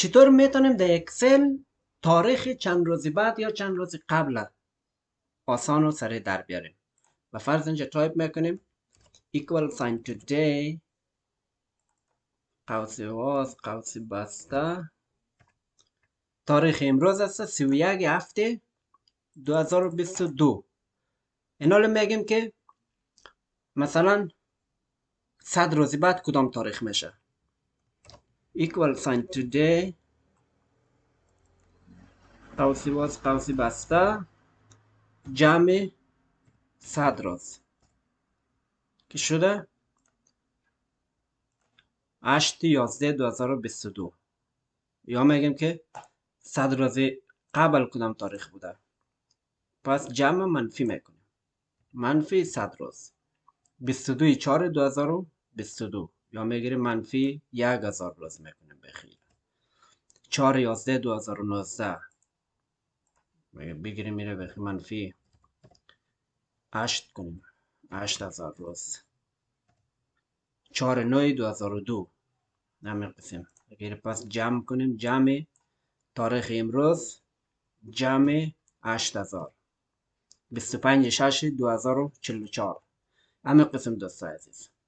چطور میتونیم در اکسل تاریخ چند روز بعد یا چند روز قبل آسان و سریع در بیاریم و فرض اینجا تایپ میکنیم equal sign today قوس واس قوس بسته تاریخ امروز است 31 هفته 2022 حالا میگیم که مثلا صد روزی بعد کدام تاریخ میشه equal sign today قوسی باز قوسی بسته جمع صد راز که شده 8 و دو یا میگم که صد قبل کدام تاریخ بوده پس جمع منفی میکنیم منفی صد راز 22 دو یا میگیریم منفی یک هزار روز میکنیم بخیر چهار یازده دو هزار و نوزده بگیریم میره بخیر منفی هشت کنیم هشت هزار روز چهار نوی دو هزار و دو نمیقسیم قسم پس جمع کنیم جمع تاریخ امروز جمع هشت هزار بیست پنج شش دو هزار و چهل و چهار همه قسم دوست عزیز